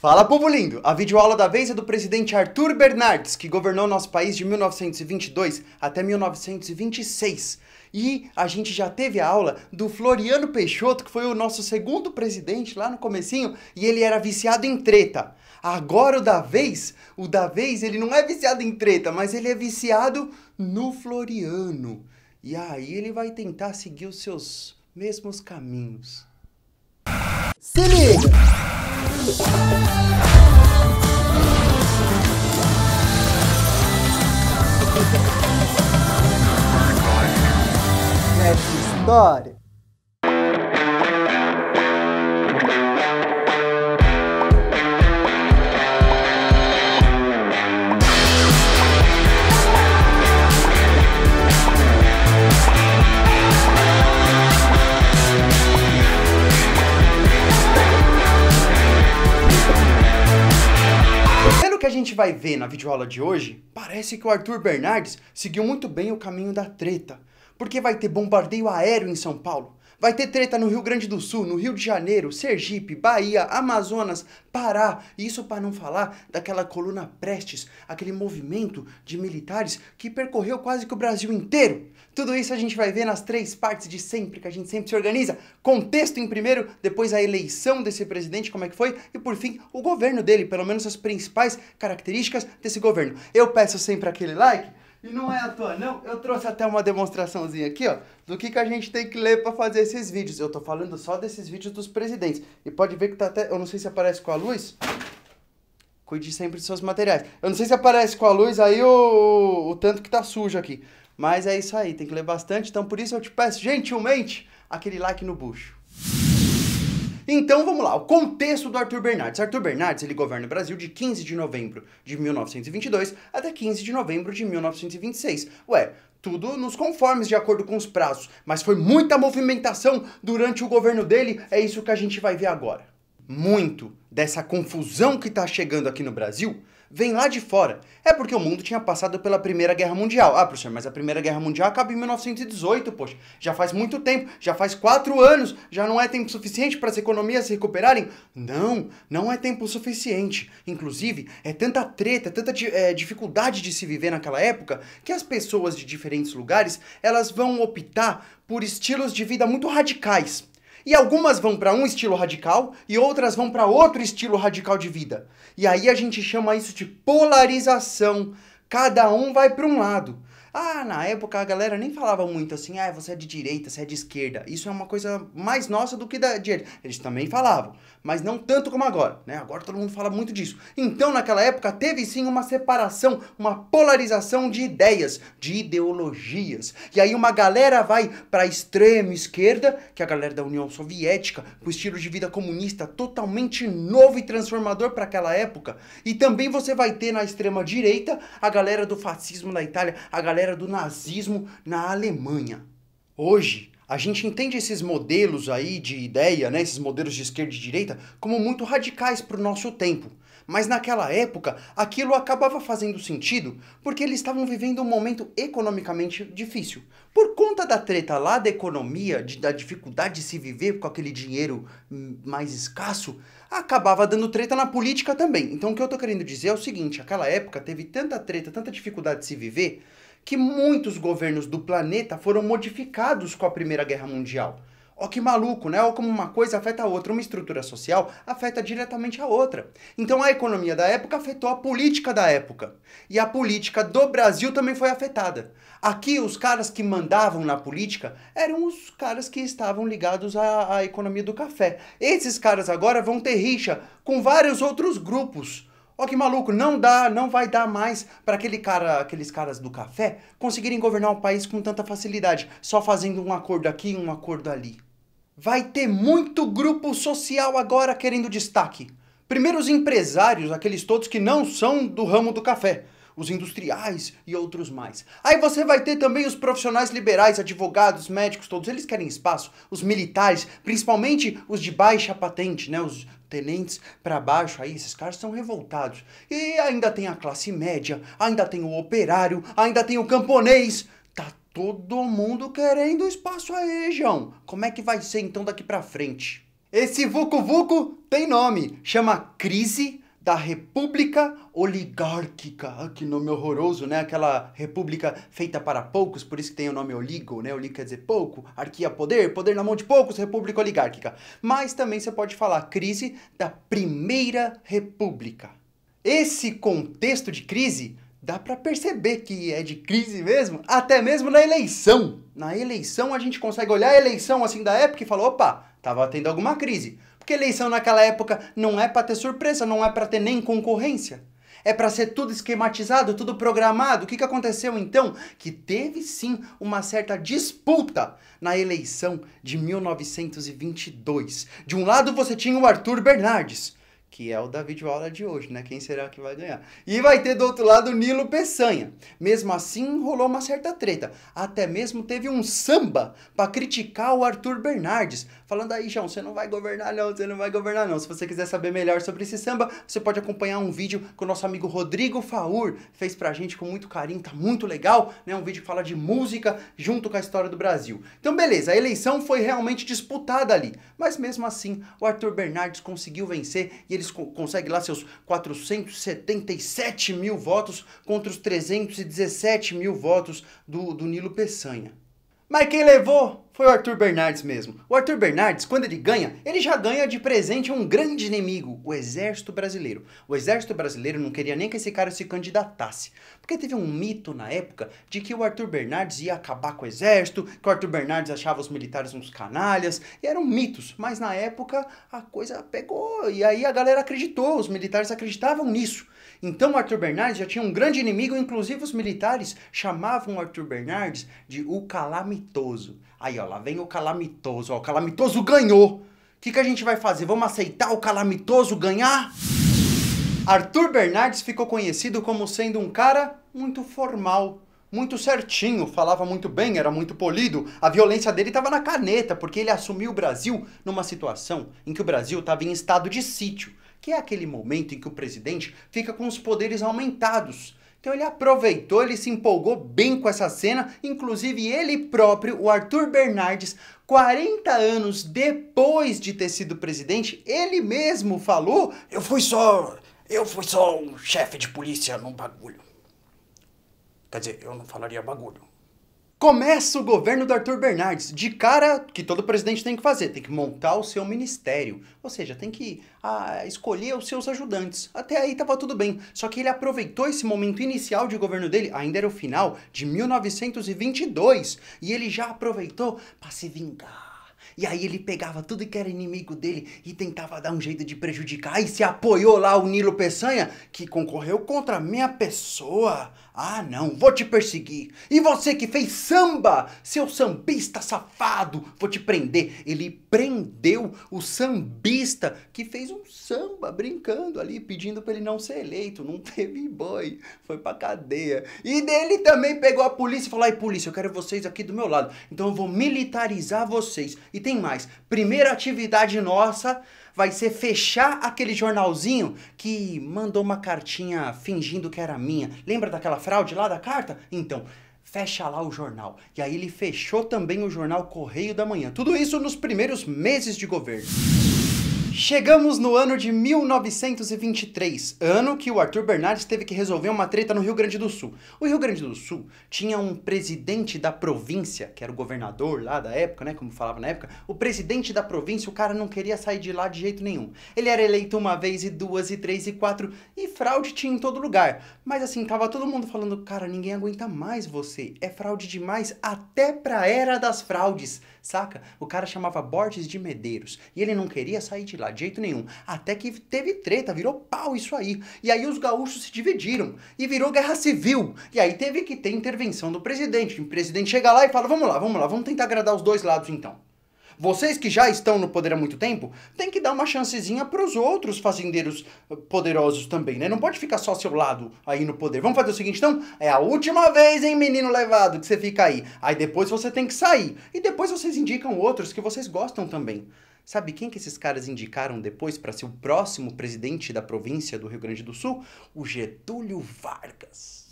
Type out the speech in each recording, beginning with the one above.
Fala, povo lindo! A videoaula da vez é do presidente Arthur Bernardes, que governou nosso país de 1922 até 1926. E a gente já teve a aula do Floriano Peixoto, que foi o nosso segundo presidente lá no comecinho, e ele era viciado em treta. Agora o da vez, o da vez, ele não é viciado em treta, mas ele é viciado no Floriano. E aí ele vai tentar seguir os seus mesmos caminhos. Se liga! Nessa história, a gente vai ver na videoaula de hoje, parece que o Arthur Bernardes seguiu muito bem o caminho da treta, porque vai ter bombardeio aéreo em São Paulo. Vai ter treta no Rio Grande do Sul, no Rio de Janeiro, Sergipe, Bahia, Amazonas, Pará. E isso para não falar daquela coluna Prestes, aquele movimento de militares que percorreu quase que o Brasil inteiro. Tudo isso a gente vai ver nas três partes de sempre, que a gente sempre se organiza. Contexto em primeiro, depois a eleição desse presidente, como é que foi, e por fim o governo dele, pelo menos as principais características desse governo. Eu peço sempre aquele like e não é à toa, não. Eu trouxe até uma demonstraçãozinha aqui, ó, do que, que a gente tem que ler para fazer esses vídeos. Eu tô falando só desses vídeos dos presidentes. E pode ver que tá até. Eu não sei se aparece com a luz. Cuide sempre dos seus materiais. Eu não sei se aparece com a luz aí o, o tanto que tá sujo aqui. Mas é isso aí, tem que ler bastante. Então por isso eu te peço gentilmente aquele like no bucho. Então vamos lá, o contexto do Arthur Bernardes. Arthur Bernardes ele governa o Brasil de 15 de novembro de 1922 até 15 de novembro de 1926. Ué, tudo nos conformes de acordo com os prazos, mas foi muita movimentação durante o governo dele, é isso que a gente vai ver agora. Muito dessa confusão que está chegando aqui no Brasil vem lá de fora. É porque o mundo tinha passado pela Primeira Guerra Mundial. Ah, professor, mas a Primeira Guerra Mundial acaba em 1918, poxa. Já faz muito tempo, já faz quatro anos, já não é tempo suficiente para as economias se recuperarem? Não, não é tempo suficiente. Inclusive, é tanta treta, é tanta é, dificuldade de se viver naquela época, que as pessoas de diferentes lugares, elas vão optar por estilos de vida muito radicais e algumas vão para um estilo radical e outras vão para outro estilo radical de vida. E aí a gente chama isso de polarização. Cada um vai para um lado. Ah, na época a galera nem falava muito assim, ah, você é de direita, você é de esquerda. Isso é uma coisa mais nossa do que da direita. Eles também falavam, mas não tanto como agora, né? Agora todo mundo fala muito disso. Então, naquela época, teve sim uma separação, uma polarização de ideias, de ideologias. E aí uma galera vai pra extrema esquerda, que é a galera da União Soviética, com estilo de vida comunista totalmente novo e transformador para aquela época. E também você vai ter na extrema direita a galera do fascismo na Itália, a galera galera do nazismo na Alemanha. Hoje, a gente entende esses modelos aí de ideia, né, esses modelos de esquerda e direita, como muito radicais para o nosso tempo. Mas naquela época, aquilo acabava fazendo sentido porque eles estavam vivendo um momento economicamente difícil. Por conta da treta lá da economia, de, da dificuldade de se viver com aquele dinheiro hum, mais escasso, acabava dando treta na política também. Então o que eu tô querendo dizer é o seguinte: aquela época teve tanta treta, tanta dificuldade de se viver que muitos governos do planeta foram modificados com a Primeira Guerra Mundial. Ó que maluco, né? Ó como uma coisa afeta a outra, uma estrutura social afeta diretamente a outra. Então a economia da época afetou a política da época. E a política do Brasil também foi afetada. Aqui os caras que mandavam na política eram os caras que estavam ligados à, à economia do café. Esses caras agora vão ter rixa com vários outros grupos Ó que maluco, não dá, não vai dar mais para aquele cara, aqueles caras do café conseguirem governar o país com tanta facilidade, só fazendo um acordo aqui e um acordo ali. Vai ter muito grupo social agora querendo destaque. Primeiro os empresários, aqueles todos que não são do ramo do café, os industriais e outros mais. Aí você vai ter também os profissionais liberais, advogados, médicos, todos eles querem espaço, os militares, principalmente os de baixa patente, né, os tenentes para baixo aí, esses caras são revoltados. E ainda tem a classe média, ainda tem o operário, ainda tem o camponês. Tá todo mundo querendo espaço aí, João. Como é que vai ser então daqui para frente? Esse vucu vucu tem nome, chama crise da República Oligárquica. Ah, que nome horroroso, né? Aquela república feita para poucos, por isso que tem o nome oligo, né? Oligo quer dizer pouco, arquia poder, poder na mão de poucos, República Oligárquica. Mas também você pode falar crise da Primeira República. Esse contexto de crise dá para perceber que é de crise mesmo, até mesmo na eleição. Na eleição a gente consegue olhar a eleição assim da época e falar, opa, tava tendo alguma crise. Porque eleição naquela época não é para ter surpresa, não é para ter nem concorrência. É para ser tudo esquematizado, tudo programado. O que, que aconteceu então? Que teve sim uma certa disputa na eleição de 1922. De um lado você tinha o Arthur Bernardes, que é o da videoaula de hoje, né? Quem será que vai ganhar? E vai ter do outro lado o Nilo Peçanha. Mesmo assim, rolou uma certa treta. Até mesmo teve um samba para criticar o Arthur Bernardes, falando aí, João, você não vai governar não, você não vai governar não. Se você quiser saber melhor sobre esse samba, você pode acompanhar um vídeo que o nosso amigo Rodrigo Faur fez pra gente com muito carinho, tá muito legal, né? Um vídeo que fala de música junto com a história do Brasil. Então beleza, a eleição foi realmente disputada ali, mas mesmo assim o Arthur Bernardes conseguiu vencer e eles co conseguem lá seus 477 mil votos contra os 317 mil votos do, do Nilo Peçanha. Mas quem levou foi o Arthur Bernardes mesmo. O Arthur Bernardes, quando ele ganha, ele já ganha de presente um grande inimigo, o Exército Brasileiro. O Exército Brasileiro não queria nem que esse cara se candidatasse, porque teve um mito na época de que o Arthur Bernardes ia acabar com o Exército, que o Arthur Bernardes achava os militares uns canalhas, e eram mitos, mas na época a coisa pegou, e aí a galera acreditou, os militares acreditavam nisso. Então o Arthur Bernardes já tinha um grande inimigo, inclusive os militares chamavam o Arthur Bernardes de o calamitoso. Aí ó, lá vem o calamitoso. Ó, o calamitoso ganhou. O que, que a gente vai fazer? Vamos aceitar o calamitoso ganhar? Arthur Bernardes ficou conhecido como sendo um cara muito formal, muito certinho, falava muito bem, era muito polido. A violência dele estava na caneta, porque ele assumiu o Brasil numa situação em que o Brasil estava em estado de sítio, que é aquele momento em que o presidente fica com os poderes aumentados então ele aproveitou, ele se empolgou bem com essa cena, inclusive ele próprio, o Arthur Bernardes, 40 anos depois de ter sido presidente, ele mesmo falou: "Eu fui só, eu fui só um chefe de polícia num bagulho". Quer dizer, eu não falaria bagulho. Começa o governo do Arthur Bernardes, de cara que todo presidente tem que fazer, tem que montar o seu ministério, ou seja, tem que ah, escolher os seus ajudantes. Até aí estava tudo bem, só que ele aproveitou esse momento inicial de governo dele, ainda era o final de 1922, e ele já aproveitou para se vingar e aí ele pegava tudo que era inimigo dele e tentava dar um jeito de prejudicar. E se apoiou lá o Nilo Peçanha, que concorreu contra a minha pessoa. Ah, não, vou te perseguir. E você que fez samba, seu sambista safado, vou te prender. Ele prendeu o sambista que fez um samba brincando ali, pedindo para ele não ser eleito. Não teve boi, foi pra cadeia. E dele também pegou a polícia e falou: ai, polícia, eu quero vocês aqui do meu lado. Então eu vou militarizar vocês. E tem mais. Primeira atividade nossa vai ser fechar aquele jornalzinho que mandou uma cartinha fingindo que era minha. Lembra daquela fraude lá da carta? Então, fecha lá o jornal. E aí ele fechou também o jornal Correio da Manhã. Tudo isso nos primeiros meses de governo. Chegamos no ano de 1923, ano que o Arthur Bernardes teve que resolver uma treta no Rio Grande do Sul. O Rio Grande do Sul tinha um presidente da província, que era o governador lá da época, né, como falava na época, o presidente da província, o cara não queria sair de lá de jeito nenhum. Ele era eleito uma vez e duas e três e quatro, e fraude tinha em todo lugar. Mas assim, tava todo mundo falando, cara, ninguém aguenta mais você, é fraude demais até pra era das fraudes, saca? O cara chamava Borges de Medeiros, e ele não queria sair de lá de jeito nenhum. Até que teve treta, virou pau isso aí. E aí os gaúchos se dividiram e virou guerra civil. E aí teve que ter intervenção do presidente. O presidente chega lá e fala: vamos lá, vamos lá, vamos tentar agradar os dois lados então. Vocês que já estão no poder há muito tempo, tem que dar uma chancezinha para os outros fazendeiros eh, poderosos também, né? Não pode ficar só seu lado aí no poder. Vamos fazer o seguinte, então? É a última vez, hein, menino levado, que você fica aí. Aí depois você tem que sair. E depois vocês indicam outros que vocês gostam também. Sabe quem que esses caras indicaram depois para ser o próximo presidente da província do Rio Grande do Sul? O Getúlio Vargas.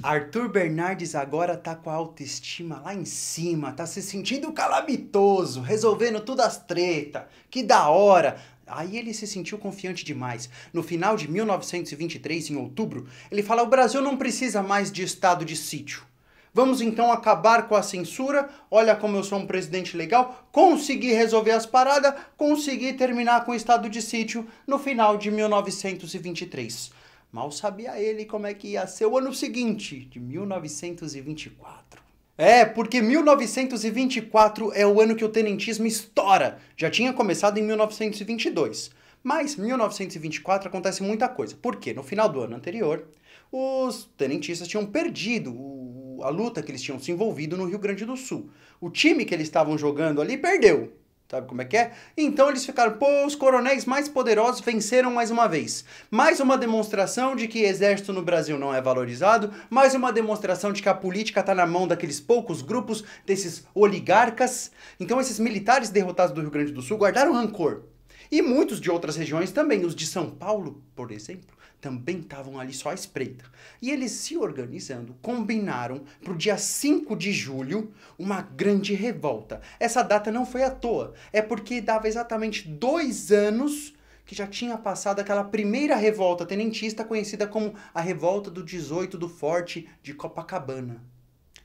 Arthur Bernardes agora tá com a autoestima lá em cima, tá se sentindo calamitoso, resolvendo todas as treta. Que da hora! Aí ele se sentiu confiante demais. No final de 1923, em outubro, ele fala: "O Brasil não precisa mais de estado de sítio. Vamos então acabar com a censura. Olha como eu sou um presidente legal. Consegui resolver as paradas, consegui terminar com o estado de sítio no final de 1923. Mal sabia ele como é que ia ser o ano seguinte, de 1924. É, porque 1924 é o ano que o tenentismo estoura. Já tinha começado em 1922. Mas 1924 acontece muita coisa. Porque no final do ano anterior, os tenentistas tinham perdido o a luta que eles tinham se envolvido no Rio Grande do Sul. O time que eles estavam jogando ali perdeu. Sabe como é que é? Então eles ficaram, pô, os coronéis mais poderosos venceram mais uma vez. Mais uma demonstração de que exército no Brasil não é valorizado, mais uma demonstração de que a política está na mão daqueles poucos grupos, desses oligarcas. Então esses militares derrotados do Rio Grande do Sul guardaram rancor. E muitos de outras regiões também, os de São Paulo, por exemplo também estavam ali só à espreita. E eles se organizando, combinaram para o dia 5 de julho uma grande revolta. Essa data não foi à toa, é porque dava exatamente dois anos que já tinha passado aquela primeira revolta tenentista conhecida como a Revolta do 18 do Forte de Copacabana.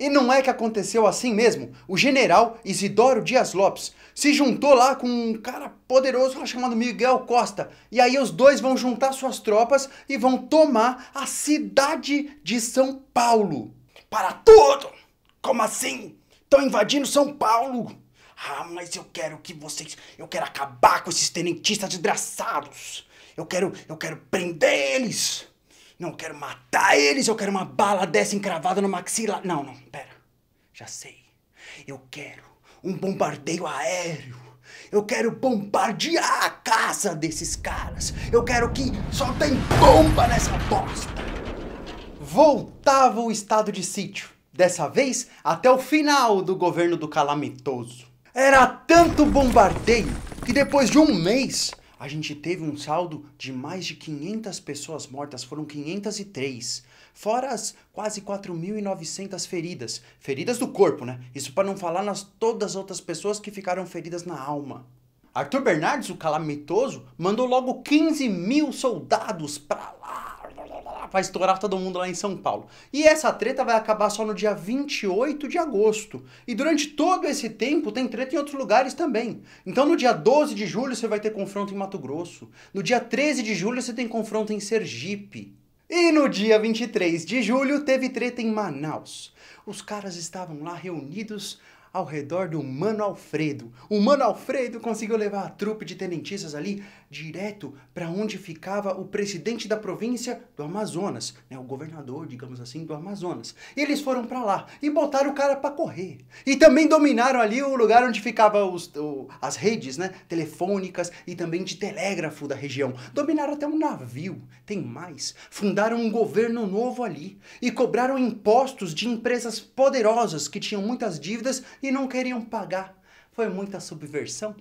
E não é que aconteceu assim mesmo. O general Isidoro Dias Lopes se juntou lá com um cara poderoso lá chamado Miguel Costa. E aí os dois vão juntar suas tropas e vão tomar a cidade de São Paulo. Para tudo! Como assim? Estão invadindo São Paulo! Ah, mas eu quero que vocês. Eu quero acabar com esses tenentistas desgraçados! Eu quero. Eu quero prender eles! Não, eu quero matar eles, eu quero uma bala dessa encravada no maxila. Não, não, pera. Já sei. Eu quero um bombardeio aéreo. Eu quero bombardear a casa desses caras. Eu quero que só tem bomba nessa bosta. Voltava o estado de sítio. Dessa vez até o final do governo do calamitoso. Era tanto bombardeio que depois de um mês a gente teve um saldo de mais de 500 pessoas mortas, foram 503, fora as quase 4.900 feridas, feridas do corpo, né? Isso para não falar nas todas as outras pessoas que ficaram feridas na alma. Arthur Bernardes, o calamitoso, mandou logo 15 mil soldados para lá vai estourar todo mundo lá em São Paulo. E essa treta vai acabar só no dia 28 de agosto. E durante todo esse tempo tem treta em outros lugares também. Então no dia 12 de julho você vai ter confronto em Mato Grosso. No dia 13 de julho você tem confronto em Sergipe. E no dia 23 de julho teve treta em Manaus. Os caras estavam lá reunidos ao redor do Mano Alfredo. O Mano Alfredo conseguiu levar a trupe de tenentistas ali direto para onde ficava o presidente da província do Amazonas, né, o governador, digamos assim, do Amazonas. E eles foram para lá e botaram o cara para correr. E também dominaram ali o lugar onde ficavam as redes né, telefônicas e também de telégrafo da região. Dominaram até um navio, tem mais. Fundaram um governo novo ali e cobraram impostos de empresas poderosas que tinham muitas dívidas e não queriam pagar. Foi muita subversão?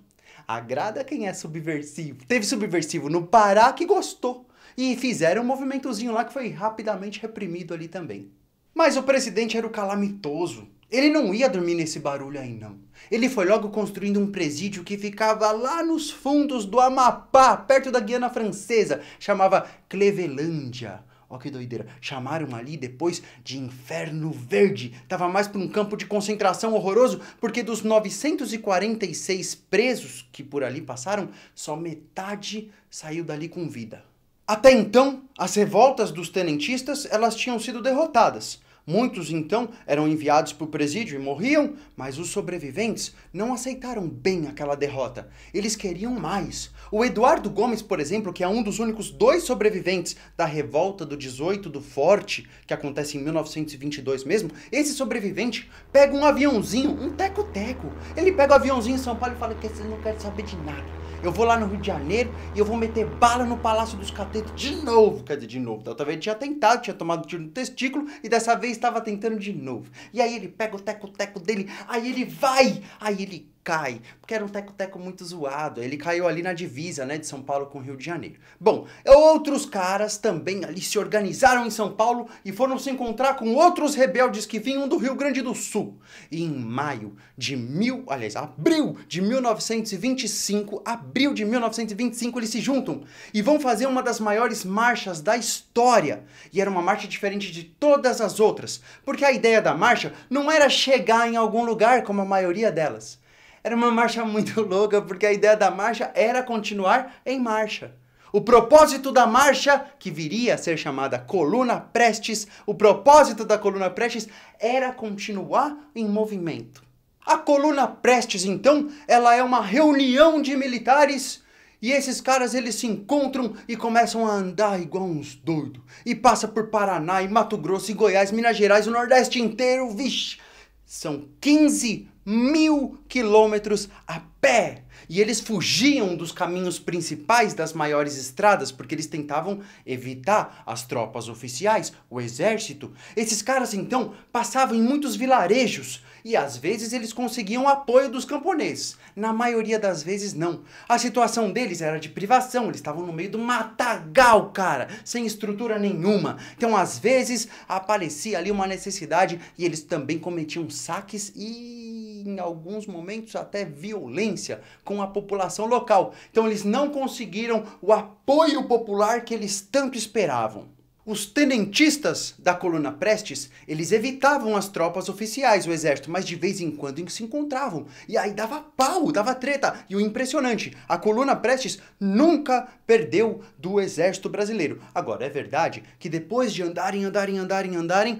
Agrada quem é subversivo. Teve subversivo no Pará que gostou. E fizeram um movimentozinho lá que foi rapidamente reprimido ali também. Mas o presidente era o calamitoso. Ele não ia dormir nesse barulho aí, não. Ele foi logo construindo um presídio que ficava lá nos fundos do Amapá, perto da Guiana Francesa. Chamava Clevelândia. Ó que doideira. Chamaram ali depois de Inferno Verde. Tava mais pra um campo de concentração horroroso, porque dos 946 presos que por ali passaram, só metade saiu dali com vida. Até então, as revoltas dos tenentistas, elas tinham sido derrotadas. Muitos então eram enviados para o presídio e morriam, mas os sobreviventes não aceitaram bem aquela derrota. Eles queriam mais. O Eduardo Gomes, por exemplo, que é um dos únicos dois sobreviventes da revolta do 18 do Forte, que acontece em 1922 mesmo, esse sobrevivente pega um aviãozinho, um teco-teco. Ele pega o aviãozinho em São Paulo e fala que ele não quer saber de nada eu vou lá no Rio de Janeiro e eu vou meter bala no Palácio dos Catetos de novo. Quer dizer, de novo. Da outra vez tinha tentado, tinha tomado tiro no testículo e dessa vez estava tentando de novo. E aí ele pega o teco-teco dele, aí ele vai, aí ele cai, porque era um teco-teco muito zoado. Ele caiu ali na divisa, né, de São Paulo com o Rio de Janeiro. Bom, outros caras também ali se organizaram em São Paulo e foram se encontrar com outros rebeldes que vinham do Rio Grande do Sul. E em maio de mil, aliás, abril de 1925, abril de 1925 eles se juntam e vão fazer uma das maiores marchas da história. E era uma marcha diferente de todas as outras, porque a ideia da marcha não era chegar em algum lugar como a maioria delas. Era uma marcha muito louca, porque a ideia da marcha era continuar em marcha. O propósito da marcha, que viria a ser chamada Coluna Prestes, o propósito da Coluna Prestes era continuar em movimento. A Coluna Prestes, então, ela é uma reunião de militares e esses caras eles se encontram e começam a andar igual uns doidos. E passa por Paraná, e Mato Grosso, e Goiás, Minas Gerais, o Nordeste inteiro, vixe. São 15 mil quilômetros a pé. E eles fugiam dos caminhos principais das maiores estradas porque eles tentavam evitar as tropas oficiais, o exército. Esses caras então passavam em muitos vilarejos e às vezes eles conseguiam apoio dos camponeses. Na maioria das vezes não. A situação deles era de privação, eles estavam no meio do matagal, cara, sem estrutura nenhuma. Então às vezes aparecia ali uma necessidade e eles também cometiam saques e em alguns momentos até violência com a população local. Então eles não conseguiram o apoio popular que eles tanto esperavam. Os tenentistas da coluna Prestes, eles evitavam as tropas oficiais, o exército, mas de vez em quando se encontravam. E aí dava pau, dava treta. E o impressionante, a coluna Prestes nunca perdeu do exército brasileiro. Agora, é verdade que depois de andarem, andarem, andarem, andarem,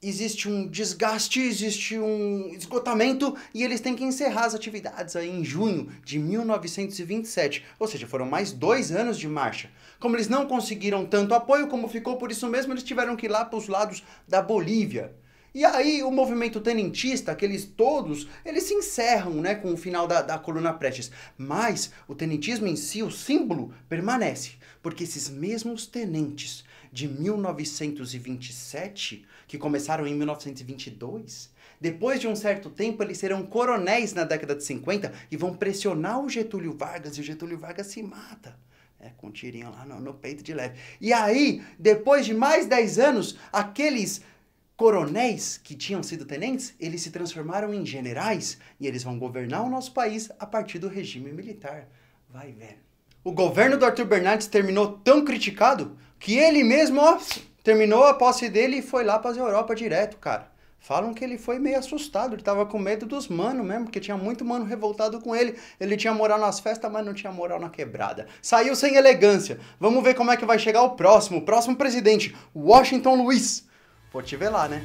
existe um desgaste, existe um esgotamento e eles têm que encerrar as atividades aí em junho de 1927, ou seja, foram mais dois anos de marcha. Como eles não conseguiram tanto apoio como ficou, por isso mesmo eles tiveram que ir lá para os lados da Bolívia. E aí o movimento tenentista, aqueles todos, eles se encerram né, com o final da, da coluna Prestes. Mas o tenentismo em si, o símbolo, permanece, porque esses mesmos tenentes de 1927, que começaram em 1922, depois de um certo tempo eles serão coronéis na década de 50 e vão pressionar o Getúlio Vargas e o Getúlio Vargas se mata. É, com um tirinho lá no, no peito de leve. E aí, depois de mais 10 anos, aqueles coronéis que tinham sido tenentes, eles se transformaram em generais e eles vão governar o nosso país a partir do regime militar. Vai ver. O governo do Arthur Bernardes terminou tão criticado que ele mesmo, ó, terminou a posse dele e foi lá para a Europa direto, cara. Falam que ele foi meio assustado, ele tava com medo dos manos mesmo, porque tinha muito mano revoltado com ele. Ele tinha moral nas festas, mas não tinha moral na quebrada. Saiu sem elegância. Vamos ver como é que vai chegar o próximo, o próximo presidente, Washington Luiz. Vou te ver lá, né?